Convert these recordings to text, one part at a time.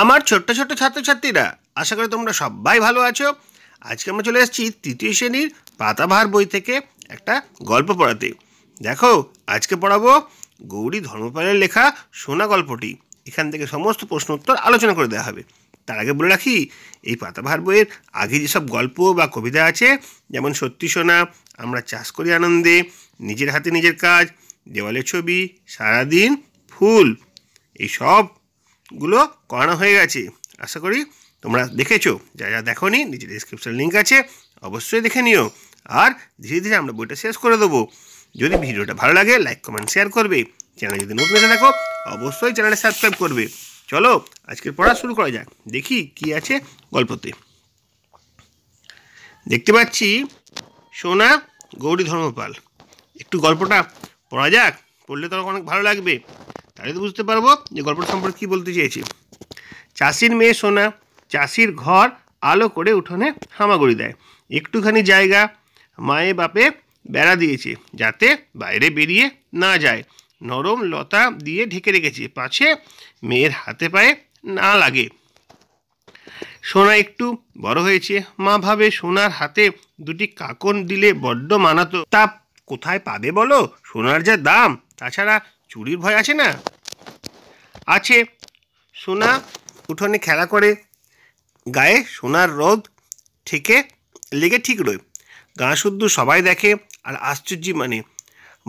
আমার ছোট্ট ছোট্ট ছাত্রছাত্রীরা আশা করি তোমরা সবাই ভালো আছো আজকে আমরা চলে এসেছি তৃতীয় শ্রেণীর পাতাভার বই থেকে একটা গল্প পড়াতে দেখো আজকে পড়াবো গৌরী ধর্মপালের লেখা সোনা গল্পটি এখান থেকে সমস্ত প্রশ্ন উত্তর আলোচনা করে দেওয়া হবে তার আগে বলে রাখি এই পাতাভার বইয়ের আগে যেসব গল্প বা কবিতা আছে যেমন সত্যি সোনা আমরা চাষ করি আনন্দে নিজের হাতে নিজের কাজ দেওয়ালের ছবি সারাদিন ফুল এই সব গুলো করানো হয়ে গেছে আশা করি তোমরা দেখেছো যা যা দেখো নি নিচে ডিসক্রিপশন লিঙ্ক আছে অবশ্যই দেখে নিও আর ধীরে ধীরে আমরা বইটা শেষ করে দেবো যদি ভিডিওটা ভালো লাগে লাইক কমেন্ট শেয়ার করবে চ্যানেল যদি নতুন এসে দেখো অবশ্যই চ্যানেলে সাবস্ক্রাইব করবে চলো আজকের পড়া শুরু করা যাক দেখি কি আছে গল্পতে দেখতে পাচ্ছি সোনা গৌরী ধর্মপাল একটু গল্পটা পড়া যাক পড়লে তো অনেক ভালো লাগবে তাহলে তো বুঝতে পারবো যে গল্পটা সম্পর্কে কী বলতে চেয়েছি চাষির মেয়ে সোনা চাষির ঘর আলো করে উঠোনে হামাগুড়ি দেয় একটুখানি জায়গা মায়ে বাপে বেড়া দিয়েছে যাতে বাইরে বেরিয়ে না যায় নরম লতা দিয়ে ঢেকে রেখেছে পাছে মেয়ের হাতে পায়ে না লাগে সোনা একটু বড় হয়েছে মা ভাবে সোনার হাতে দুটি কাকন দিলে বড্ড মানাতো তা কোথায় পাবে বলো সোনার যা দাম তাছাড়া চুরির ভয় আছে না আছে সোনা উঠোনে খেলা করে গায়ে সোনার রোদ ঠেকে লেগে ঠিক রয় গা শুদ্ধ সবাই দেখে আর আশ্চর্য মানে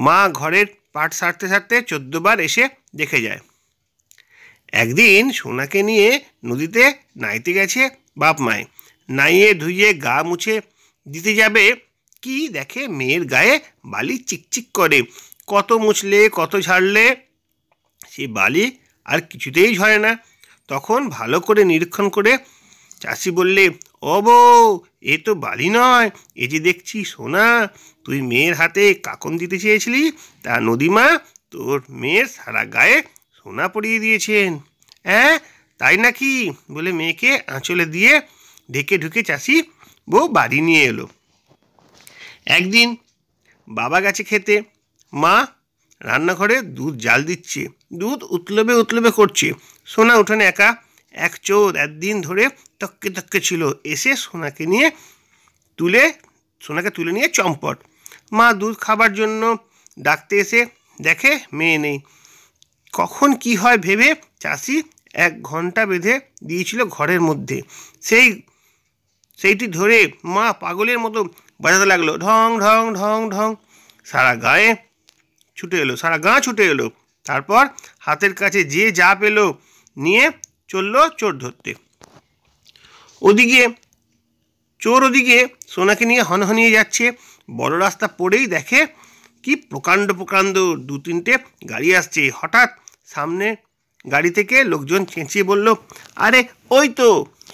মা ঘরের পাট সারতে সারতে চোদ্দবার এসে দেখে যায় একদিন সোনাকে নিয়ে নদীতে নাইতে গেছে বাপ মায় নাইয়ে ধুইয়ে গা মুছে দিতে যাবে কি দেখে মেয়ের গায়ে বালি চিকচিক করে কত মুছলে কত ঝাড়লে সেই বালি আর কিছুতেই ঝরে না তখন ভালো করে নিরীক্ষণ করে চাষি বললে অব এ তো বালি নয় এ যে দেখছি সোনা তুই মেয়ের হাতে কাকন দিতে চেয়েছিলি তা নদীমা তোর মেয়ের সারা গায়ে সোনা পরিয়ে দিয়েছেন হ্যাঁ তাই নাকি বলে মেয়েকে আঁচলে দিয়ে ঢেকে ঢুকে চাষি বউ বাড়ি নিয়ে এলো একদিন বাবা গেছে খেতে মা রান্নাঘরে দুধ জাল দিচ্ছে দুধ উতলবে উতলবে করছে সোনা উঠানে একা এক চোর একদিন ধরে তককে তককে ছিল এসে সোনাকে নিয়ে তুলে সোনাকে তুলে নিয়ে চম্পট মা দুধ খাবার জন্য ডাকতে এসে দেখে মেয়ে নেই কখন কি হয় ভেবে চাষি এক ঘন্টা বেঁধে দিয়েছিল ঘরের মধ্যে সেই সেইটি ধরে মা পাগলের মতো বাজাতে লাগলো ঢং ঢং ঢং ঢং সারা গায়ে ছুটে এলো সারা গাঁ ছুটে এলো তারপর হাতের কাছে যে যা পেলো নিয়ে চললো চোর ধরতে ওদিকে চোর ওদিকে সোনাকে নিয়ে হনহনিয়ে যাচ্ছে বড় রাস্তা পড়েই দেখে কি প্রকাণ্ড প্রকাণ্ড দু তিনটে গাড়ি আসছে হঠাৎ সামনে গাড়ি থেকে লোকজন চেঁচিয়ে বলল আরে ওই তো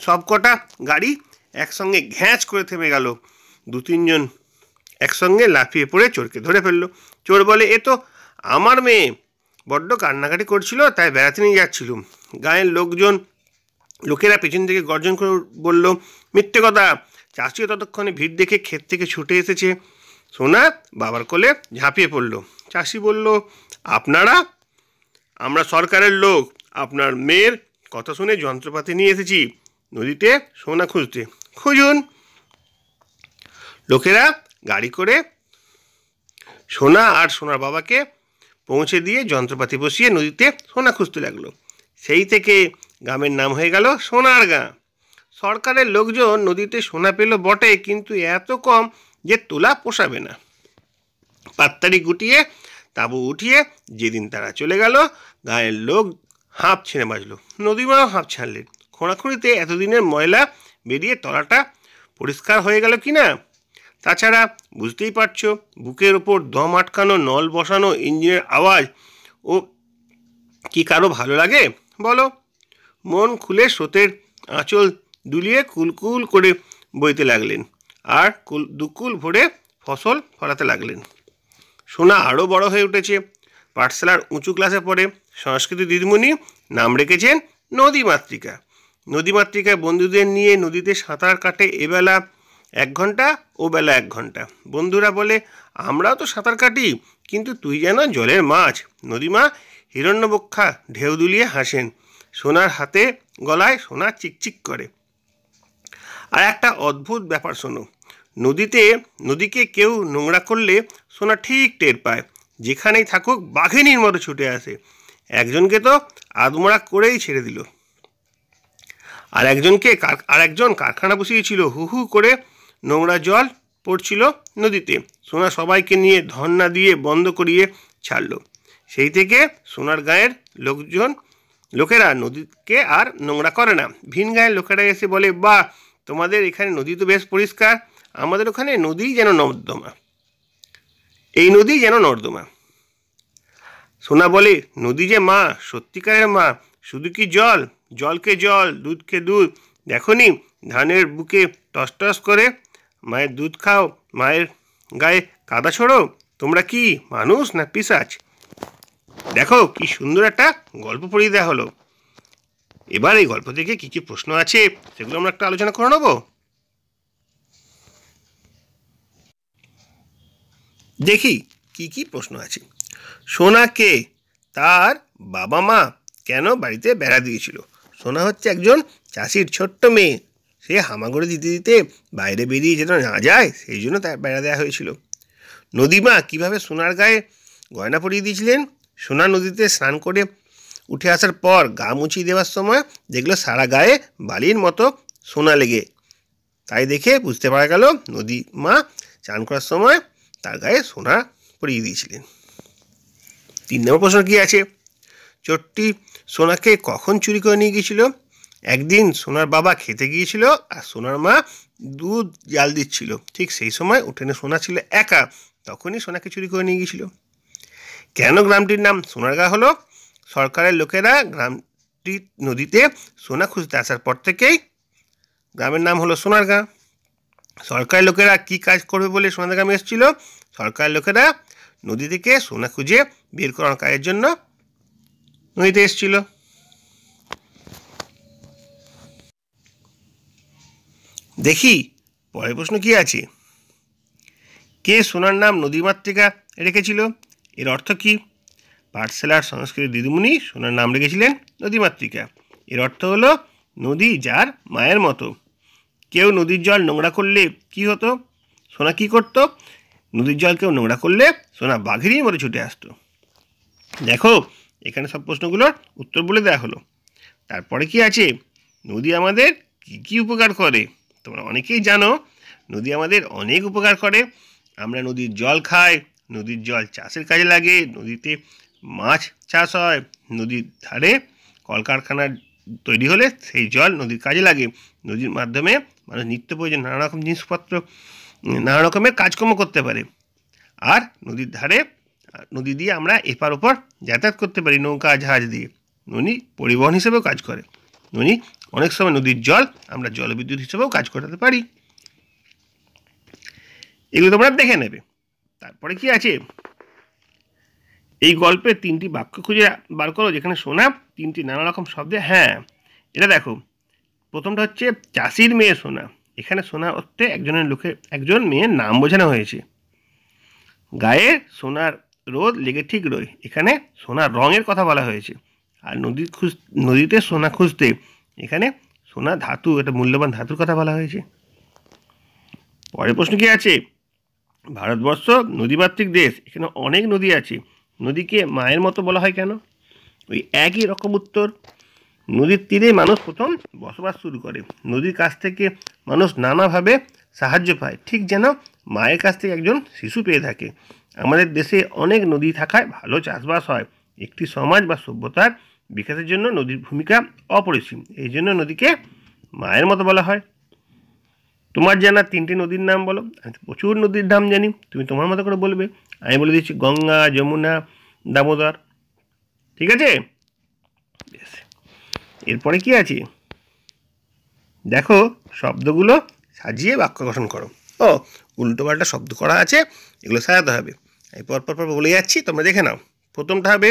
সব কটা গাড়ি একসঙ্গে ঘ্যাঁচ করে থেমে গেল দু তিনজন একসঙ্গে লাফিয়ে পড়ে চোরকে ধরে ফেললো চোর বলে এ তো আমার মেয়ে বড্ড কান্নাকাটি করছিল তাই বেড়াতে নিয়ে যাচ্ছিল গায়ের লোকজন লোকেরা পেছন থেকে গর্জন করে বলল মিথ্যে কথা চাষিও ততক্ষণে ভিড় দেখে ক্ষেত থেকে ছুটে এসেছে সোনা বাবার কোলে ঝাঁপিয়ে পড়ল চাষি বলল আপনারা আমরা সরকারের লোক আপনার মেয়ের কথা শুনে যন্ত্রপাতি নিয়ে এসেছি নদীতে সোনা খুঁজতে খুঁজুন লোকেরা গাড়ি করে সোনা আর সোনার বাবাকে পৌঁছে দিয়ে যন্ত্রপাতি বসিয়ে নদীতে সোনা খুঁজতে লাগলো সেই থেকে গ্রামের নাম হয়ে গেল সোনার গাঁ সরকারের লোকজন নদীতে সোনা পেল বটে কিন্তু এত কম যে তোলা পোষাবে না পাত্তারি গুটিয়ে তাঁবু উঠিয়ে যেদিন তারা চলে গেল গায়ের লোক হাঁপ ছেড়ে বাজলো নদীমাও হাঁপ ছাড়লেন খোঁড়াখুঁড়িতে এতদিনের ময়লা বেরিয়ে তলাটা পরিষ্কার হয়ে গেল কি না তাছাড়া বুঝতেই পারছো বুকের ওপর দম আটকানো নল বসানো ইঞ্জিনের আওয়াজ ও কি কারো ভালো লাগে বলো মন খুলে স্রোতের আঁচল দুলিয়ে কুলকুল করে বইতে লাগলেন আর কুল দুকুল ভরে ফসল ফলাতে লাগলেন সোনা আরও বড় হয়ে উঠেছে পাঠশালার উঁচু ক্লাসে পড়ে সংস্কৃত দিদিমণি নাম রেখেছেন নদী মাতৃকায় বন্ধুদের নিয়ে নদীতে সাঁতার কাটে এবেলা এক ঘন্টা ও বেলা এক ঘন্টা বন্ধুরা বলে আমরাও তো সাঁতার কাটি কিন্তু তুই যেন জলের মাছ নদীমা হিরণ্যবক্ষা ঢেউ দুলিয়ে হাসেন সোনার হাতে গলায় সোনা চিকচিক করে আর একটা অদ্ভুত ব্যাপার শোনো নদীতে নদীকে কেউ নোংরা করলে সোনা ঠিক টের পায় যেখানেই থাকুক বাঘিনীর মতো ছুটে আসে একজনকে তো আদমোড়া করেই ছেড়ে দিল আর একজনকে আর একজন কারখানা বসিয়েছিল হু হু করে নোংরা জল পড়ছিল নদীতে সোনা সবাইকে নিয়ে ধর্না দিয়ে বন্ধ করিয়ে ছাড়ল সেই থেকে সোনার গায়ের লোকজন লোকেরা নদীকে আর নোংরা করে না ভিন গায়ের লোকেরা এসে বলে বা তোমাদের এখানে নদী তো বেশ পরিষ্কার আমাদের ওখানে নদী যেন নর্দমা এই নদী যেন নর্দমা সোনা বলে নদী যে মা সত্যিকারের মা শুধু কি জল জলকে জল দুধকে দুধ দেখো ধানের বুকে টস টস করে মায়ের দুধ খাও মায়ের গায়ে কাদা ছড়ো তোমরা কি মানুষ না পিসাচ দেখো কি সুন্দর একটা গল্প পড়িয়ে দেওয়া হলো এবার এই গল্প থেকে কী কী প্রশ্ন আছে সেগুলো আমরা একটা আলোচনা করে নেব দেখি কি কি প্রশ্ন আছে সোনা কে তার বাবা মা কেন বাড়িতে বেড়া দিয়েছিল সোনা হচ্ছে একজন চাষির ছোট্ট মেয়ে সে হামাগুড়ি দিতে দিতে বাইরে বেরিয়ে যেন না যায় সেই জন্য তার বেড়া দেওয়া হয়েছিল নদীমা কিভাবে সোনার গায়ে গয়না পরিয়ে দিয়েছিলেন সোনা নদীতে স্নান করে উঠে আসার পর গা মুছিয়ে দেওয়ার সময় দেখলো সারা গায়ে বালির মতো সোনা লেগে তাই দেখে বুঝতে পারা গেল নদী মা চান করার সময় তার গায়ে সোনা পরিয়ে দিয়েছিলেন তিন নম্বর প্রশ্ন কী আছে চোরটি সোনাকে কখন চুরি করে নিয়ে গিয়েছিল একদিন সোনার বাবা খেতে গিয়েছিল আর সোনার মা দুধ জাল দিচ্ছিল ঠিক সেই সময় উঠেনে সোনা ছিল একা তখনই সোনাকে চুরি করে নিয়ে গিয়েছিল কেন গ্রামটির নাম সোনারগাঁ হলো সরকারের লোকেরা গ্রামটি নদীতে সোনা খুঁজতে আসার পর থেকেই গ্রামের নাম হলো সোনারগাঁ সরকারের লোকেরা কি কাজ করবে বলে সোনার গ্রামে এসেছিল সরকারের লোকেরা নদী থেকে সোনা খুঁজে বের করার কাজের জন্য নদীতে এসেছিল দেখি পরের প্রশ্ন কী আছে কে সোনার নাম নদীমাতৃকা রেখেছিল এর অর্থ কী পাঠশালার সংস্কৃত দিদিমণি সোনার নাম রেখেছিলেন নদীমাতৃকা এর অর্থ হলো নদী যার মায়ের মতো কেউ নদীর জল নোংরা করলে কি হতো সোনা কি করত নদীর জল কেউ নোংরা করলে সোনা বাঘেরই মরে ছুটে আসতো দেখো এখানে সব প্রশ্নগুলোর উত্তর বলে দেওয়া হলো তারপরে কি আছে নদী আমাদের কি কি উপকার করে তোমরা অনেকেই জানো নদী আমাদের অনেক উপকার করে আমরা নদীর জল খাই নদীর জল চাষের কাজে লাগে নদীতে মাছ চাষ হয় নদীর ধারে কলকারখানা তৈরি হলে সেই জল নদীর কাজে লাগে নদীর মাধ্যমে মানুষ নিত্য প্রয়োজন নানা রকম জিনিসপত্র নানা রকমের কাজকর্ম করতে পারে আর নদীর ধারে নদী দিয়ে আমরা এপার ওপর যাতায়াত করতে পারি নৌকা জাহাজ দিয়ে ননি পরিবহন হিসেবেও কাজ করে ননি অনেক সময় নদীর জল আমরা জলবিদ্যুৎ হিসেবেও কাজ করাতে পারি এগুলো তোমরা দেখে নেবে তারপরে কি আছে এই গল্পের তিনটি বাক্য খুঁজে বার করো যেখানে সোনা তিনটি নানা রকম শব্দে হ্যাঁ এটা দেখো প্রথমটা হচ্ছে চাষির মেয়ে সোনা এখানে সোনা অর্থে একজনের লোকে একজন মেয়ের নাম বোঝানো হয়েছে গায়ে সোনার রোদ লেগে ঠিক রয় এখানে সোনার রঙের কথা বলা হয়েছে আর নদী খুঁজ নদীতে সোনা খুঁজতে এখানে সোনা ধাতু এটা মূল্যবান ধাতুর কথা বলা হয়েছে পরের প্রশ্ন কি আছে ভারতবর্ষ নদীমাতৃক দেশ এখানে অনেক নদী আছে নদীকে মায়ের মতো বলা হয় কেন ওই একই রকম উত্তর নদীর তীরে মানুষ প্রথম বসবাস শুরু করে নদীর কাছ থেকে মানুষ নানাভাবে সাহায্য পায় ঠিক যেন মায়ের কাছ থেকে একজন শিশু পেয়ে থাকে আমাদের দেশে অনেক নদী থাকায় ভালো চাষবাস হয় একটি সমাজ বা সভ্যতার বিকাশের জন্য নদীর ভূমিকা অপরিসীম এই জন্য নদীকে মায়ের মতো বলা হয় তোমার জানা তিনটি নদীর নাম বলো আমি প্রচুর নদীর নাম জানি তুমি তোমার মতো করে বলবে আমি বলে দিচ্ছি গঙ্গা যমুনা দামোদর ঠিক আছে এরপরে কি আছে দেখো শব্দগুলো সাজিয়ে বাক্য গঠন করো ও উল্টোপাল্টা শব্দ করা আছে এগুলো সাজাতে হবে আমি পরপর পর বলে যাচ্ছি তোমরা দেখে নাও প্রথমটা হবে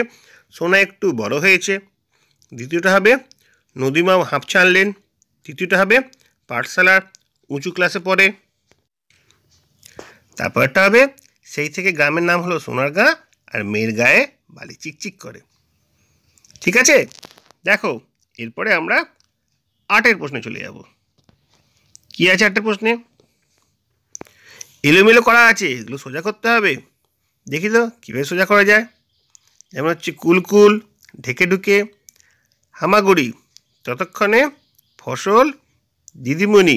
সোনা একটু বড় হয়েছে দ্বিতীয়টা হবে নদীমাম হাঁপ ছাড়লেন তৃতীয়টা হবে পাঠশালার উঁচু ক্লাসে পড়ে তারপরটা হবে সেই থেকে গ্রামের নাম হলো সোনার গা আর মেয়ের গায়ে বালি চিকচিক করে ঠিক আছে দেখো এরপরে আমরা আটের প্রশ্নে চলে যাব কি আছে আটের প্রশ্নে এলোমেলো করা আছে এগুলো সোজা করতে হবে দেখি তো কীভাবে সোজা করা যায় যেমন হচ্ছে কুলকুল ঢেকে ঢুকে হামাগুড়ি ততক্ষণে ফসল দিদিমণি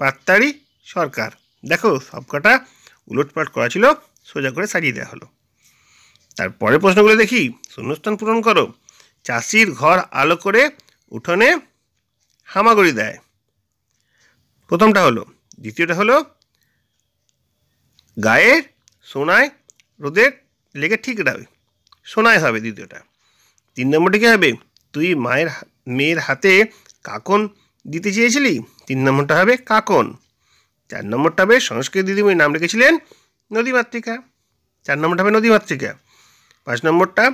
পাত্তারি সরকার দেখো সবকটা উলটপাট করা ছিল সোজা করে সাজিয়ে দেওয়া হলো তারপরে প্রশ্নগুলো দেখি শূন্যস্থান পূরণ করো চাষির ঘর আলো করে উঠোনে হামাগুড়ি দেয় প্রথমটা হলো দ্বিতীয়টা হলো গায়ের সোনায় রোদের লেগে ঠিক রাখবে সোনায় হবে দ্বিতীয়টা তিন নম্বরটি কী হবে তুই মায়ের মেয়ের হাতে কাকন দিতে চেয়েছিলি তিন নম্বরটা হবে কাকন চার নম্বরটা হবে সংস্কৃত দিদিমণি নাম রেখেছিলেন নদীমাতৃকা চার নম্বরটা হবে নদীমাতৃকা পাঁচ নম্বরটা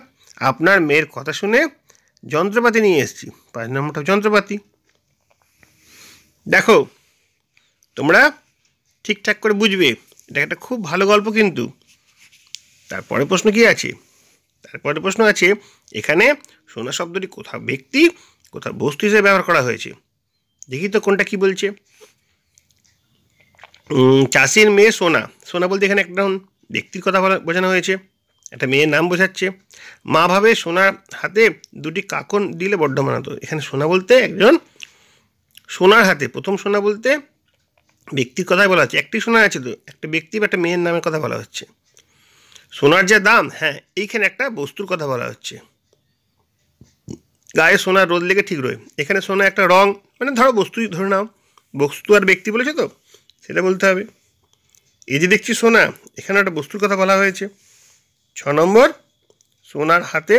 আপনার মেয়ের কথা শুনে যন্ত্রপাতি নিয়ে এসেছি পাঁচ নম্বরটা যন্ত্রপাতি দেখো তোমরা ঠিকঠাক করে বুঝবে এটা একটা খুব ভালো গল্প কিন্তু তারপরে প্রশ্ন কি আছে তারপরে প্রশ্ন আছে এখানে সোনা শব্দটি কোথাও ব্যক্তি কোথাও বস্তু হিসেবে ব্যবহার করা হয়েছে দেখি তো কোনটা কি বলছে চাষির মেয়ে সোনা সোনা বলতে এখানে একটা ব্যক্তির কথা বোঝানো হয়েছে একটা মেয়ের নাম বোঝাচ্ছে মা ভাবে সোনার হাতে দুটি কাকন দিলে বড্ড মানাতো এখানে সোনা বলতে একজন সোনার হাতে প্রথম সোনা বলতে ব্যক্তির কথাই বলা হচ্ছে একটি সোনা আছে তো একটা ব্যক্তি বা একটা মেয়ের নামের কথা বলা হচ্ছে সোনার যে দাম হ্যাঁ এইখানে একটা বস্তুর কথা বলা হচ্ছে গায়ে সোনা রোদ লেগে ঠিক রয়ে এখানে সোনা একটা রং মানে ধরো বস্তুই ধরে নাও বস্তু আর ব্যক্তি বলেছে তো সেটা বলতে হবে এই যে দেখছি সোনা এখানে একটা বস্তুর কথা বলা হয়েছে ছ নম্বর সোনার হাতে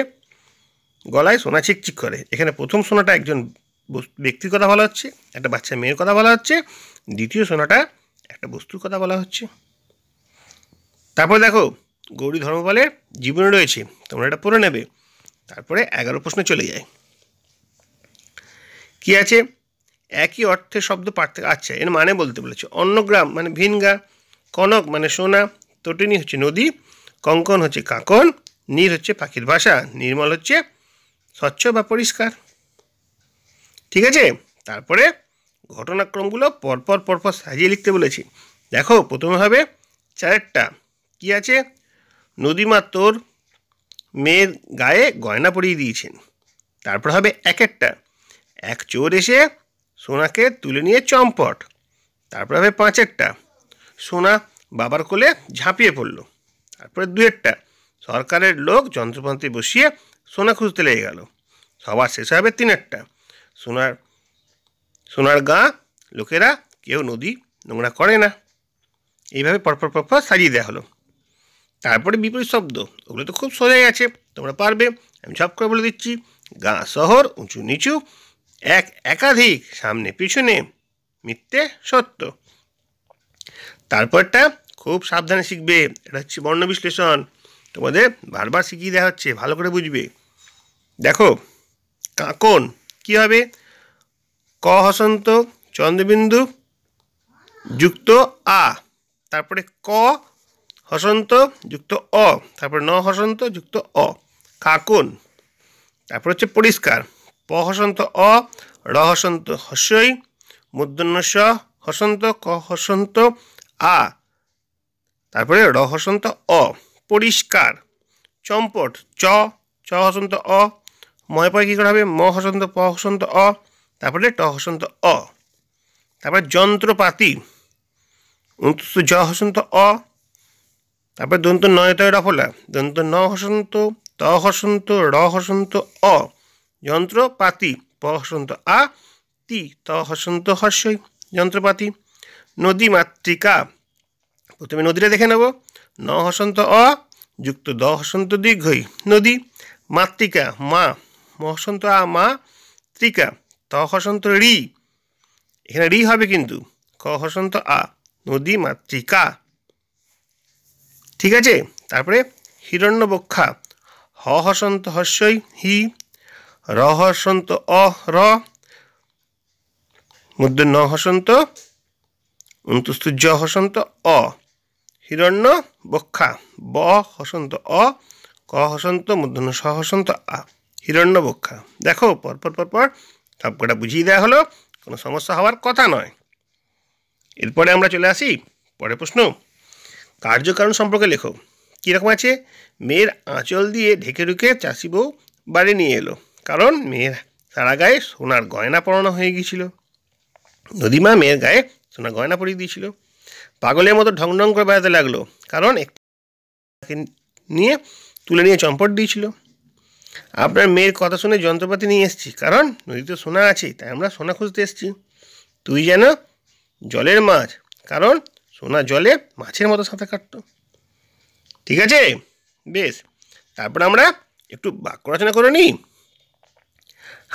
গলায় সোনা চিকচিক করে এখানে প্রথম সোনাটা একজন ব্যক্তির কথা বলা হচ্ছে একটা বাচ্চা মেয়ের কথা বলা হচ্ছে দ্বিতীয় সোনাটা একটা বস্তুর কথা বলা হচ্ছে তারপর দেখো গৌরী ধর্মপালের জীবনে রয়েছে তোমরা এটা পড়ে নেবে তারপরে এগারো প্রশ্নে চলে যায় কি আছে একই অর্থে শব্দ পার্থক্য আচ্ছা এর মানে বলতে বলেছে অন্নগ্রাম মানে ভিনগা কনক মানে সোনা তটিনী হচ্ছে নদী কঙ্কন হচ্ছে কাঁকন নীল হচ্ছে পাখির ভাষা নির্মল হচ্ছে স্বচ্ছ বা পরিষ্কার ঠিক আছে তারপরে ঘটনাক্রমগুলো পরপর পরপর সাজিয়ে লিখতে বলেছি দেখো প্রথমে হবে চারেরটা কি আছে নদীমাতোর মেয়ের গায়ে গয়না পরিয়ে দিয়েছেন তারপর হবে এক একটা এক চোর এসে সোনাকে তুলে নিয়ে চম্পট তারপর হবে পাঁচ একটা সোনা বাবার কোলে ঝাঁপিয়ে পড়ল তারপরে দু একটা সরকারের লোক যন্ত্রপন্থে বসিয়ে সোনা খুঁজতে লেগে গেল সবার শেষে হবে তিন একটা সোনার সোনার গা লোকেরা কেউ নদী নোংরা করে না এইভাবে পরপর পরপর সাজিয়ে দেওয়া হলো তারপরে বিপরীত শব্দ ওগুলো তো খুব সোজাই আছে তোমরা পারবে আমি ঝপ করে বলে দিচ্ছি গা শহর উঁচু নিচু এক একাধিক সামনে পিছনে মিথ্যে সত্য তারপরটা খুব সাবধানে শিখবে এটা হচ্ছে বর্ণ বিশ্লেষণ তোমাদের বারবার শিখিয়ে দেওয়া হচ্ছে ভালো করে বুঝবে দেখো কাকন কি হবে ক হসন্ত চন্দ্রবিন্দু যুক্ত আ তারপরে ক হসন্ত যুক্ত অ তারপরে ন হসন্ত যুক্ত অ কাকুন তারপর হচ্ছে পরিষ্কার প হসন্ত অ র হসন্ত হস্যই মুদ্রন্ন স হসন্ত ক হসন্ত আ তারপরে র হসন্ত অ পরিষ্কার চম্পট চ চ হসন্ত অ ময় পরে কী করা হবে ম হসন্ত প হসন্ত অ তারপরে ট হসন্ত অ তারপরে যন্ত্রপাতি উনত্রিশ জ হসন্ত অ তারপরে দন্ত নয় তয় রফলা দন্ত ন হসন্ত ত হসন্ত র হসন্ত অ যন্ত্রপাতি প হসন্ত আ তি ত হসন্ত হস্যই যন্ত্রপাতি নদী মাতৃকা প্রথমে নদীটা দেখে নেব ন হসন্ত অ যুক্ত দ হসন্ত দীর্ঘই নদী মাতৃকা মা মহসন্ত আ মা ত্রিকা ত হসন্ত রি এখানে রি হবে কিন্তু ক হসন্ত আ নদী মাতৃকা ঠিক আছে তারপরে হিরণ্য বক্ষা হ হসন্ত হস্যই হি র হসন্ত অ র মধ্য ন হসন্ত অন্তস্থ জ হসন্ত অ হিরণ্য বক্ষা ব হসন্ত অ ক হসন্ত মধ্য স হসন্ত আ হিরণ্য বক্ষা দেখো পরপর পরপর সবকটা বুঝিয়ে দেওয়া হলো কোনো সমস্যা হওয়ার কথা নয় এরপরে আমরা চলে আসি পরে প্রশ্ন কার্যকারণ সম্পর্কে লেখো কীরকম আছে মেয়ের আঁচল দিয়ে ঢেকে ঢুকে চাষি বউ বাড়ি নিয়ে এলো কারণ মেয়ের সারা গায়ে সোনার গয়না পরানো হয়ে গিয়েছিল নদীমা মেয়ের গায়ে সোনার গয়না পরিয়ে দিয়েছিল পাগলের মতো ঢং ঢং করে বেড়াতে লাগলো কারণ একটি নিয়ে তুলে নিয়ে চম্পট দিয়েছিল আপনার মেয়ের কথা শুনে যন্ত্রপাতি নিয়ে এসেছি কারণ নদীতে সোনা আছে তাই আমরা সোনা খুঁজতে এসেছি তুই যেন জলের মাছ কারণ সোনা জলে মাছের মতো সাঁতার কাটত ঠিক আছে বেশ তারপর আমরা একটু বাক্য রচনা করে নিই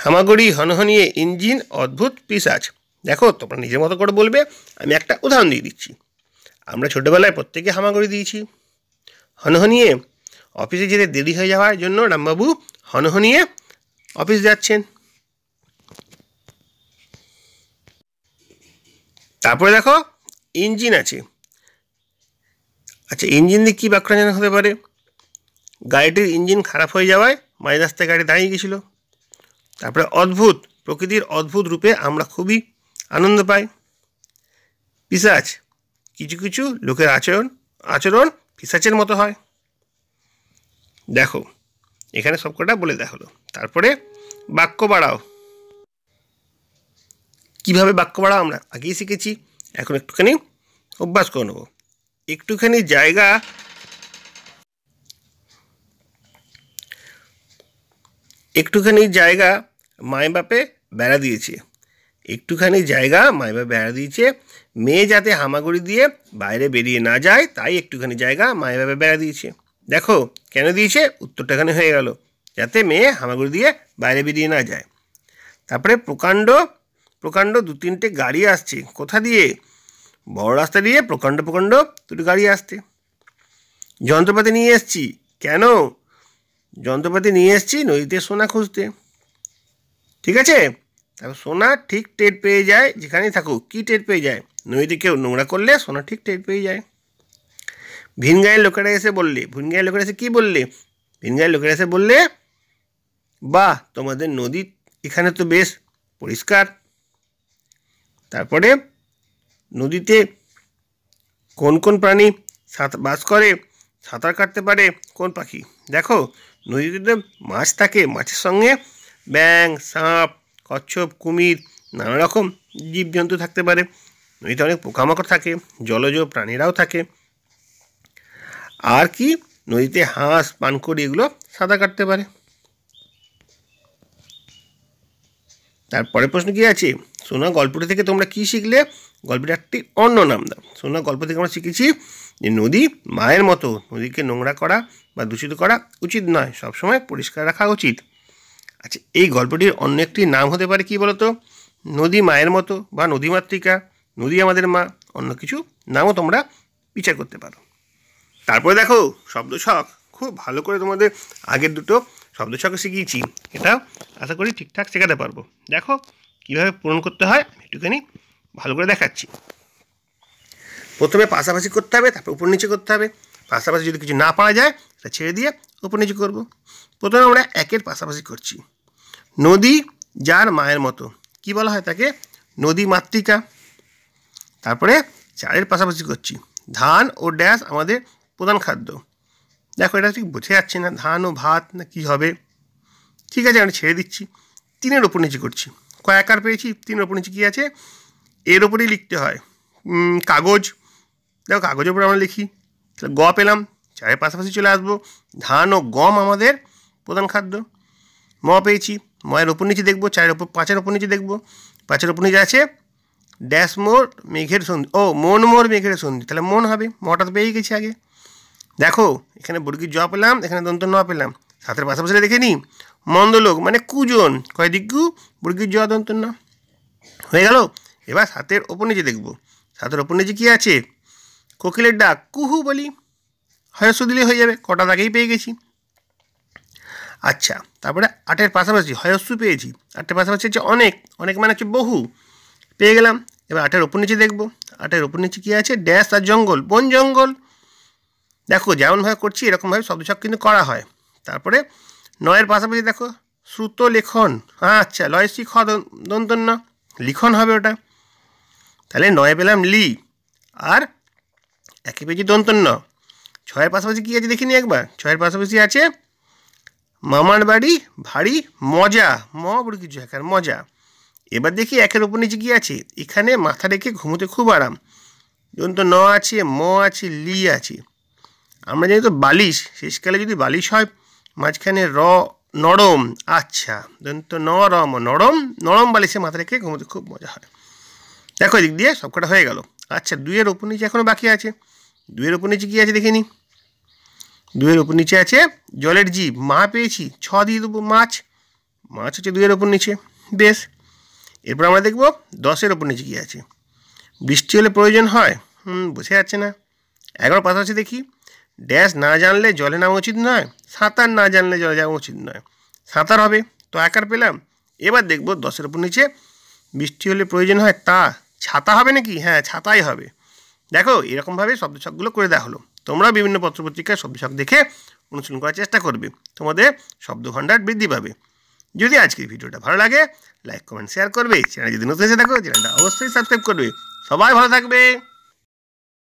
হামাগুড়ি হনহনিয়ে ইঞ্জিন অদ্ভুত পিসাজ দেখো তোমরা নিজের মতো করে বলবে আমি একটা উদাহরণ দিয়ে দিচ্ছি আমরা ছোটোবেলায় প্রত্যেকে হামাগুড়ি দিয়েছি হনহনিয়ে অফিসে যেতে দেরি হয়ে যাওয়ার জন্য রামবাবু হনহনিয়ে অফিস যাচ্ছেন তারপরে দেখো ইঞ্জিন আছে আচ্ছা ইঞ্জিন দিয়ে কী বাক্যরঞ্জন হতে পারে গাড়িটির ইঞ্জিন খারাপ হয়ে যাওয়ায় মাঝ রাস্তায় গাড়ি দাঁড়িয়ে গেছিল তারপরে অদ্ভুত প্রকৃতির অদ্ভুত রূপে আমরা খুবই আনন্দ পাই পিসাচ কিছু কিছু লোকের আচরণ আচরণ পিসাচের মতো হয় দেখো এখানে সবকটা বলে দেওয়া হলো তারপরে বাক্য বাড়াও কিভাবে বাক্য বাড়াও আমরা আগেই শিখেছি এখন একটুখানি অভ্যাস করে নেব একটুখানি জায়গা একটুখানি জায়গা মায় বাপে বেড়া দিয়েছে একটুখানি জায়গা মায় বাপে বেড়া দিয়েছে মেয়ে যাতে হামাগুড়ি দিয়ে বাইরে বেরিয়ে না যায় তাই একটুখানি জায়গা মায় বাপে বেড়া দিয়েছে দেখো কেন দিয়েছে উত্তরটা এখানে হয়ে গেল যাতে মেয়ে হামাগুড়ি দিয়ে বাইরে বেরিয়ে না যায় তারপরে প্রকাণ্ড প্রকাণ্ড দু তিনটে গাড়ি আসছে কোথা দিয়ে বড় রাস্তা দিয়ে প্রকাণ্ড প্রকাণ্ড দুটো গাড়ি আসতে যন্ত্রপাতি নিয়ে এসছি কেন যন্ত্রপাতি নিয়ে এসছি নদীতে সোনা খুঁজতে ঠিক আছে তারপর সোনা ঠিক টের পেয়ে যায় যেখানেই থাকুক কী টের পেয়ে যায় নদীতে কেউ নোংরা করলে সোনা ঠিক টের পেয়ে যায় ভিনগাঁয়ের লোকেরা এসে বললে ভিনগাঁয়ের লোকেরা এসে কী বললে ভিনগাঁয়ের লোকেরা এসে বললে বাহ তোমাদের নদী এখানে তো বেশ পরিষ্কার তারপরে নদীতে কোন কোন প্রাণী সাঁত বাস করে সাঁতার কাটতে পারে কোন পাখি দেখো নদীতে মাছ থাকে মাছের সঙ্গে ব্যাং সাপ কচ্ছপ কুমির নানা রকম জীবজন্তু থাকতে পারে নদীতে অনেক পোকামাকড় থাকে জলজ প্রাণীরাও থাকে আর কি নদীতে হাঁস পানকড়ি এগুলো সাঁতার কাটতে পারে তারপরে প্রশ্ন কী আছে সোনা গল্পটি থেকে তোমরা কি শিখলে গল্পটি একটি অন্য নাম দাও সোনা গল্প থেকে আমরা শিখেছি যে নদী মায়ের মতো নদীকে নোংরা করা বা দূষিত করা উচিত নয় সবসময় পরিষ্কার রাখা উচিত আচ্ছা এই গল্পটির অন্য একটি নাম হতে পারে কি বলতো নদী মায়ের মতো বা নদী মাতৃকা নদী আমাদের মা অন্য কিছু নামও তোমরা বিচার করতে পারো তারপরে দেখো শব্দ শখ খুব ভালো করে তোমাদের আগের দুটো শব্দ ছকে শিখিয়েছি এটাও আশা করি ঠিকঠাক শেখাতে পারবো দেখো কিভাবে পূরণ করতে হয় একটুখানি ভালো করে দেখাচ্ছি প্রথমে পাশাপাশি করতে হবে তারপর উপর নিচে করতে হবে পাশাপাশি যদি কিছু না পাওয়া যায় তা ছেড়ে দিয়ে উপর নিচে করবো প্রথমে আমরা একের পাশাপাশি করছি নদী যার মায়ের মতো কি বলা হয় তাকে নদী মাতৃকা তারপরে চারের পাশাপাশি করছি ধান ও ড্যাশ আমাদের প্রধান খাদ্য দেখো এটা ঠিক বোঝা যাচ্ছে না ধান ও ভাত না কি হবে ঠিক আছে আমি ছেড়ে দিচ্ছি তিনের ওপর নিচে করছি কয়াকার পেয়েছি তিনের ওপর নিচে কী আছে এর ওপরেই লিখতে হয় কাগজ দেখো কাগজের ওপরে আমরা লিখি গ পেলাম চায়ের পাশাপাশি চলে আসবো ধান ও গম আমাদের প্রধান খাদ্য ম পেয়েছি ময়ের ওপর নিচে দেখবো চায়ের ওপর পাঁচের ওপর নিচে দেখবো পাঁচের ওপর নিচে আছে ড্যাশ মোর মেঘের সন্ধি ও মন মোর মেঘের সন্ধি তাহলে মন হবে মটা তো পেয়েই গেছি আগে দেখো এখানে বর্গীর জ পেলাম এখানে দন্ত ন পেলাম সাতের পাশাপাশি দেখে নি মন্দলোক মানে কুজন কয় দিগ্গু বর্গীর জ দন্ত ন হয়ে গেল এবার সাতের ওপর নিচে দেখব সাতের ওপর নিচে কী আছে কোকিলের ডাক কুহু বলি হয়স দিলে হয়ে যাবে কটা দাগেই পেয়ে গেছি আচ্ছা তারপরে আটের পাশাপাশি হয়স্য পেয়েছি আটের পাশাপাশি হচ্ছে অনেক অনেক মানে হচ্ছে বহু পেয়ে গেলাম এবার আটের ওপর নিচে দেখব আটের ওপর নিচে কী আছে ড্যাশ আর জঙ্গল বন জঙ্গল দেখো যেমনভাবে করছি এরকমভাবে শব্দছক কিন্তু করা হয় তারপরে নয়ের পাশাপাশি দেখো শ্রুত লেখন আচ্ছা লয়সি খ দন্তন্য লিখন হবে ওটা তাহলে নয় পেলাম লি আর একে পেয়েছি দন্তন্য ছয়ের পাশাপাশি কী আছে দেখিনি একবার ছয়ের পাশাপাশি আছে মামার বাড়ি ভারী মজা ম বড় কিছু এক মজা এবার দেখি একের ওপর নিচে কী আছে এখানে মাথা রেখে ঘুমোতে খুব আরাম দন্ত ন আছে ম আছে লি আছে আমরা যেহেতু বালিশ শেষকালে যদি বালিশ হয় মাঝখানে র নরম আচ্ছা দন্ত নরম নরম নরম বালিশে মাথা রেখে ঘুমোতে খুব মজা হয় দেখো এদিক দিয়ে সবকটা হয়ে গেল আচ্ছা দুইয়ের ওপর নিচে এখনও বাকি আছে দুইয়ের ওপর নিচে কী আছে দেখিনি দুয়ের দুইয়ের ওপর নিচে আছে জলের জীব মা পেয়েছি ছ দিয়ে দেবো মাছ মাছ হচ্ছে দুইয়ের ওপর নিচে বেশ এরপর আমরা দেখব দশের ওপর নিচে কী আছে বৃষ্টি হলে প্রয়োজন হয় হুম বুঝে যাচ্ছে না এগারো পাশাপাশি দেখি ড্যাশ না জানলে জলে নেওয়া উচিত নয় সাঁতার না জানলে জলে যাওয়া উচিত নয় সাঁতার হবে তো একার পেলাম এবার দেখব দশের উপর নিচে বৃষ্টি হলে প্রয়োজন হয় তা ছাতা হবে নাকি হ্যাঁ ছাতাই হবে দেখো এরকমভাবে শব্দছকগুলো করে দেওয়া হলো তোমরা বিভিন্ন পত্রপত্রিকায় শব্দছক দেখে অনুশীলন করার চেষ্টা করবে তোমাদের শব্দভাণ্ডার বৃদ্ধি পাবে যদি আজকের ভিডিওটা ভালো লাগে লাইক কমেন্ট শেয়ার করবে চ্যানেল যদি নতুন এসে থাকো চ্যানেলটা অবশ্যই সাবস্ক্রাইব করবে সবাই ভালো থাকবে